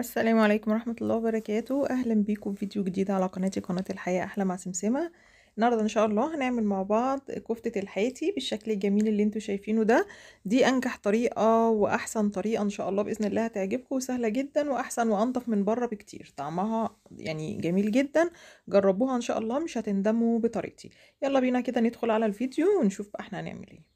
السلام عليكم ورحمة الله وبركاته أهلا بيكم في فيديو جديد على قناتي قناة الحياة أحلى مع سمسمة النهاردة إن شاء الله هنعمل مع بعض كفتة الحياتي بالشكل الجميل اللي انتوا شايفينه ده دي أنجح طريقة وأحسن طريقة إن شاء الله بإذن الله هتعجبكم وسهلة جدا وأحسن وأنضف من بره بكتير طعمها يعني جميل جدا جربوها إن شاء الله مش هتندموا بطريقتي يلا بينا كده ندخل على الفيديو ونشوف احنا هنعمل ايه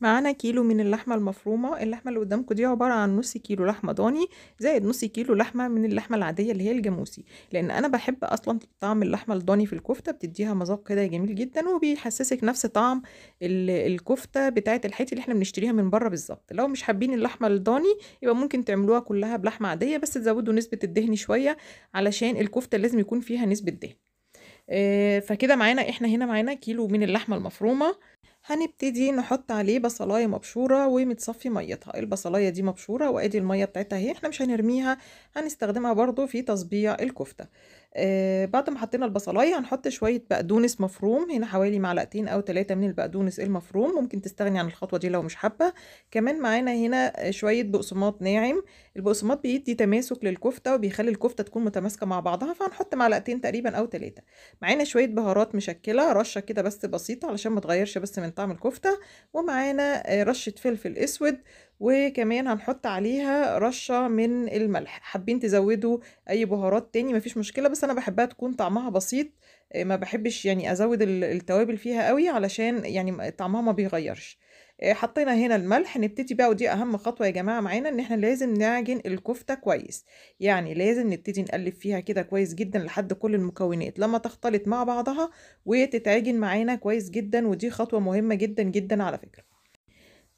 معانا كيلو من اللحمة المفرومة اللحمة اللي قدامكم دي عبارة عن نص كيلو لحمة ضاني زائد نص كيلو لحمة من اللحمة العادية اللي هي الجاموسي لأن أنا بحب أصلا طعم اللحمة الضاني في الكفتة بتديها مذاق كده جميل جدا وبيحسسك نفس طعم الكفتة بتاعة الحيط اللي احنا بنشتريها من بره بالظبط لو مش حابين اللحمة الضاني يبقى ممكن تعملوها كلها بلحمة عادية بس تزودوا نسبة الدهن شوية علشان الكفتة لازم يكون فيها نسبة دهن آه، فكده معانا احنا هنا معانا كيلو من اللحمة المفرومة هنبتدي نحط عليه بصلايه مبشوره ومتصفي ميتها البصلايه دي مبشوره وادي الميه بتاعتها اهي احنا مش هنرميها هنستخدمها برضو في تصبيع الكفته آه، بعد ما حطينا البصلايه هنحط شويه بقدونس مفروم هنا حوالي معلقتين او ثلاثه من البقدونس المفروم ممكن تستغني عن الخطوه دي لو مش حابه كمان معانا هنا شويه بقسماط ناعم البقسماط بيدي تماسك للكفته وبيخلي الكفته تكون متماسكه مع بعضها فهنحط معلقتين تقريبا او ثلاثه معانا شويه بهارات مشكله رشه كده بس بسيطه علشان ما تغيرش بس من طعم الكفته ومعانا آه، رشه فلفل اسود وكمان هنحط عليها رشة من الملح حابين تزودوا أي بهارات تاني مفيش مشكلة بس أنا بحبها تكون طعمها بسيط آه، ما بحبش يعني أزود التوابل فيها قوي علشان يعني طعمها ما بيغيرش آه، حطينا هنا الملح نبتدي بقى ودي اهم خطوه يا جماعه معانا ان احنا لازم نعجن الكفته كويس يعني لازم نبتدي نقلب فيها كده كويس جدا لحد كل المكونات لما تختلط مع بعضها وتتعجن معانا كويس جدا ودي خطوه مهمه جدا جدا على فكره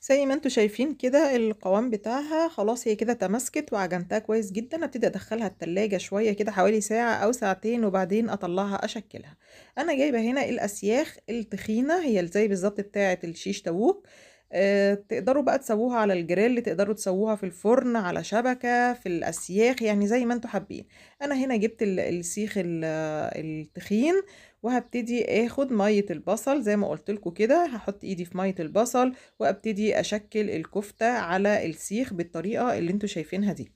زي ما انتوا شايفين كده القوام بتاعها خلاص هي كده تماسكت وعجنتها كويس جدا ابتدي ادخلها التلاجة شوية كده حوالي ساعة او ساعتين وبعدين اطلعها اشكلها انا جايبة هنا الاسياخ التخينة هي زي بالظبط بتاعة الشيش تبوك أه تقدروا بقى تسووها على الجريل تقدروا تسووها في الفرن على شبكة في الأسياخ يعني زي ما انتوا حابين أنا هنا جبت السيخ التخين وهبتدي اخد ميه البصل زي ما قلت لكم كده هحط ايدي في ميه البصل وابتدي اشكل الكفته على السيخ بالطريقه اللي انتوا شايفينها دي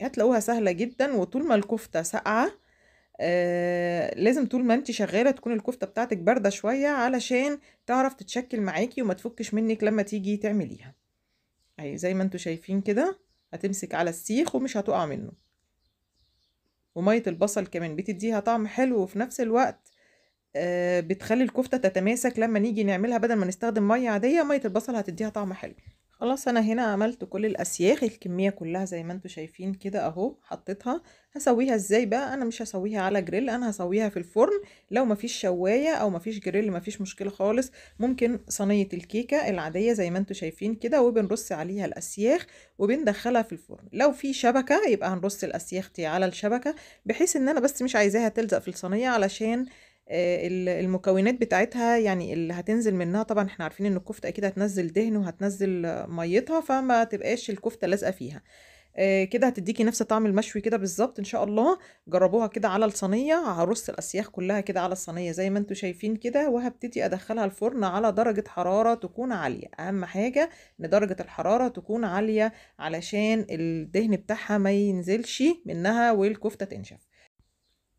هتلاقوها سهله جدا وطول ما الكفته ساقعه آه لازم طول ما انت شغاله تكون الكفته بتاعتك بارده شويه علشان تعرف تتشكل معاكي وما تفكش منك لما تيجي تعمليها اي أيوة، زي ما انتوا شايفين كده هتمسك على السيخ ومش هتقع منه ومية البصل كمان بتديها طعم حلو وفي نفس الوقت آه، بتخلي الكفتة تتماسك لما نيجي نعملها بدل ما نستخدم مية عادية مية البصل هتديها طعم حلو خلاص انا هنا عملت كل الاسياخ الكميه كلها زي ما انتم شايفين كده اهو حطيتها هسويها ازاي بقى انا مش هسويها على جريل انا هسويها في الفرن لو مفيش شوايه او مفيش جريل مفيش مشكله خالص ممكن صينيه الكيكه العاديه زي ما انتم شايفين كده وبنرص عليها الاسياخ وبندخلها في الفرن لو في شبكه يبقى هنرص الاسياخ دي على الشبكه بحيث ان انا بس مش عايزاها تلزق في الصينيه علشان آه، المكونات بتاعتها يعني اللي هتنزل منها طبعا احنا عارفين ان الكفته اكيد هتنزل دهن وهتنزل ميتها فما تبقاش الكفته لازقه فيها آه، كده هتديكي نفس طعم المشوي كده بالظبط ان شاء الله جربوها كده على الصينيه هرص الاسياخ كلها كده على الصينيه زي ما انتم شايفين كده وهبتدي ادخلها الفرن على درجه حراره تكون عاليه اهم حاجه ان درجه الحراره تكون عاليه علشان الدهن بتاعها ما ينزلش منها والكفته تنشف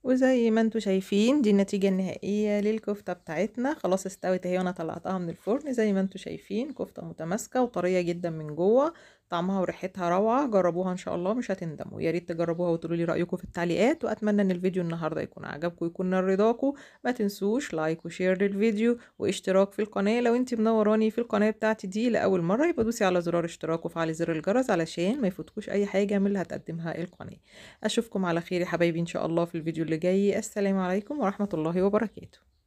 وزي ما انتوا شايفين دي النتيجة النهائية للكفتة بتاعتنا خلاص استوت اهي وانا طلعتها من الفرن زي ما انتوا شايفين كفتة متماسكة وطرية جدا من جوه طعمها وريحتها روعة جربوها ان شاء الله مش هتندموا يا ريت تجربوها وتقولوا لي رأيكم في التعليقات واتمنى ان الفيديو النهاردة يكون عجبكم ويكون من رضاكم ما تنسوش لايك وشير للفيديو واشتراك في القناة لو انت منوراني في القناة بتاعتي دي لأول مرة يبقى دوسي على زرار اشتراك وفعلي زر الجرس علشان ما يفوتكوش اي حاجة من اللي هتقدمها القناة اشوفكم على خير يا حبايبي ان شاء الله في الفيديو اللي جاي السلام عليكم ورحمة الله وبركاته